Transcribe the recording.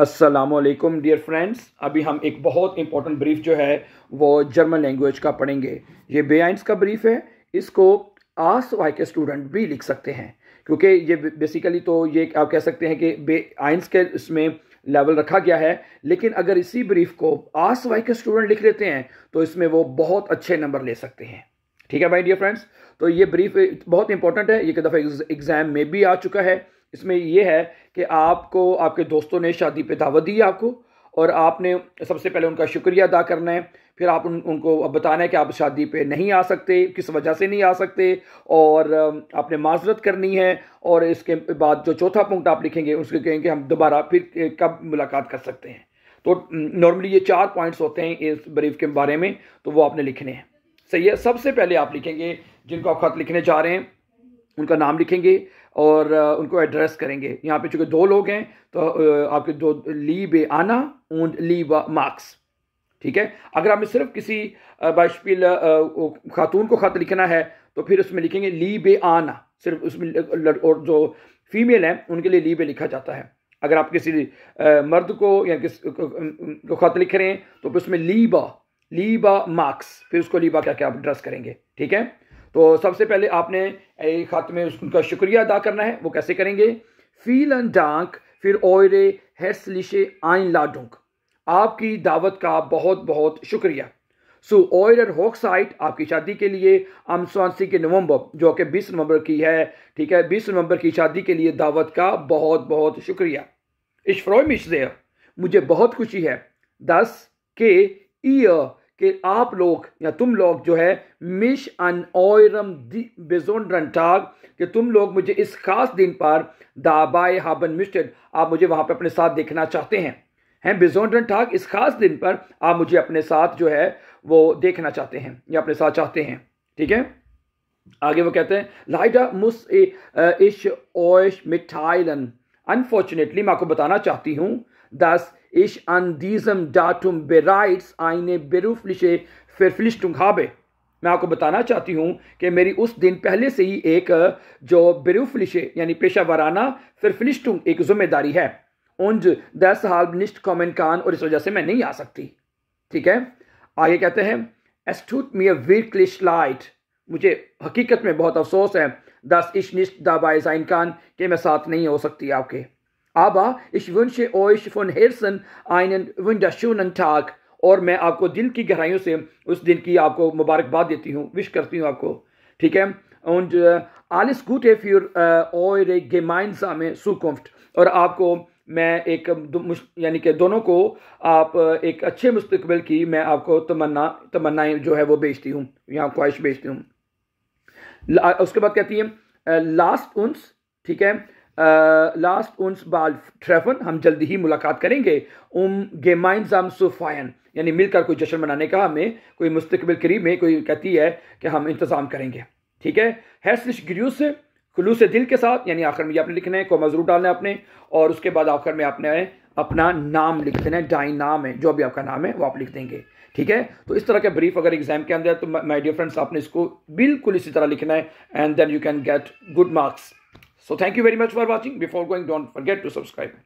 असलकम dear friends अभी हम एक बहुत इंपॉर्टेंट ब्रीफ जो है वो जर्मन लैंग्वेज का पढ़ेंगे ये बेआइंस का ब्रीफ है इसको आस वाई के स्टूडेंट भी लिख सकते हैं क्योंकि ये बेसिकली तो ये आप कह सकते हैं कि बे आइंस के इसमें लेवल रखा गया है लेकिन अगर इसी ब्रीफ को आस वाई के स्टूडेंट लिख लेते हैं तो इसमें वो बहुत अच्छे नंबर ले सकते हैं ठीक है भाई डियर फ्रेंड्स तो ये ब्रीफ बहुत इंपॉर्टेंट है ये एक दफ़ा एग्ज़ाम में भी आ चुका है इसमें ये है कि आपको आपके दोस्तों ने शादी पे दावत दी आपको और आपने सबसे पहले उनका शुक्रिया अदा करना है फिर आप उन उनको बताना है कि आप शादी पे नहीं आ सकते किस वजह से नहीं आ सकते और आपने माजरत करनी है और इसके बाद जो चौथा पॉइंट आप लिखेंगे उसके कहेंगे हम दोबारा फिर कब मुलाकात कर सकते हैं तो नॉर्मली ये चार पॉइंट्स होते हैं इस ब्रीफ के बारे में तो वो आपने लिखने हैं सही है सबसे पहले आप लिखेंगे जिनको आप खत लिखने जा रहे हैं उनका नाम लिखेंगे और उनको एड्रेस करेंगे यहाँ पे चूंकि दो लोग हैं तो आपके दो ली बे आना ऊन ली व मार्क्स ठीक है अगर आपने सिर्फ किसी बाशपील खातून को ख़त लिखना है तो फिर उसमें लिखेंगे ली बे आना सिर्फ उसमें और जो फीमेल हैं उनके लिए ली बे लिखा जाता है अगर आप किसी मर्द को या किस को ख़त लिख रहे हैं तो फिर उसमें लीबा लीबा मार्क्स फिर उसको लीबा क्या क्या आप ड्रेस करेंगे ठीक है तो सबसे पहले आपने ख़त में उनका शुक्रिया अदा करना है वो कैसे करेंगे फील एंड डांक फिर ओयरे लिशे आइन लाडुंक आपकी दावत का बहुत बहुत शुक्रिया सो ओयर होक्साइट आपकी शादी के लिए अमसवानसी के नवंबर जो कि बीस नवंबर की है ठीक है बीस नवंबर की शादी के लिए दावत का बहुत बहुत शुक्रिया इश्फ्रोमिश मुझे बहुत खुशी है दस के ईयर कि आप लोग या तुम लोग जो है मिश अन ओरम बेजोन कि तुम लोग मुझे इस खास दिन पर दाबाए हाबन मिस्टेड आप मुझे वहाँ पर अपने साथ देखना चाहते हैं हैं बेजोन टाग इस खास दिन पर आप मुझे अपने साथ जो है वो देखना चाहते हैं या अपने साथ चाहते हैं ठीक है आगे वो कहते हैं लाइडा मुस ए, इश ओश मिठाइलन अनफॉर्चुनेटली मैं आपको बताना चाहती हूँ दस Ich an diesem Datum bereits eine berufliche Verpflichtung habe मैं आपको बताना चाहती हूँ कि मेरी उस दिन पहले से ही एक जो बेरूफलिशे यानी पेशा वाराना फिरफलिस्टुंग एक जिम्मेदारी है उन दस हाल निष्ठ कॉमन कान और इस वजह से मैं नहीं आ सकती ठीक है आगे कहते हैं एस्टूट मी वीकलिश लाइट मुझे हकीकत में बहुत अफसोस है दस इश निष्ठ दाबाइजाइन कान के मैं साथ नहीं हो सकती आपके Aber ich wünsche euch von Herzen einen wunderschönen Tag और मैं आपको दिल की गहराइयों से उस दिन की आपको मुबारकबाद देती हूँ विश करती हूँ आपको ठीक है und äh, uh, alles Gute für äh, eure gemeinsame Zukunft और आपको मैं एक यानी कि दोनों को आप uh, एक अच्छे मुस्तकबिल की मैं आपको तमन्ना तमन्नाएं जो है वो बेचती हूँ यहाँ ख्वाहिश बेचती हूँ उसके बाद कहती है लास्ट उन्स ठीक है लास्ट उन्स बाल ट्रेफन हम जल्दी ही मुलाकात करेंगे उम गेमाइन जाम सुफायन यानी मिलकर कोई जश्न मनाने का हमें कोई मुस्तबिल करीब में कोई कहती है कि हम इंतज़ाम करेंगे ठीक है हैसनिश गिरयूस से खुलूस दिल के साथ यानी आखिर में ये आपने लिखना है को मजरू डालना है आपने और उसके बाद आखिर में आपने अपना नाम लिख देना है डाई नाम है जो भी आपका नाम है वो आप लिख देंगे ठीक है तो इस तरह का ब्रीफ अगर एग्जाम के अंदर तो माई डियर फ्रेंड्स आपने इसको बिल्कुल इसी तरह लिखना है and then you can get good marks So thank you very much for watching. Before going, don't forget to subscribe.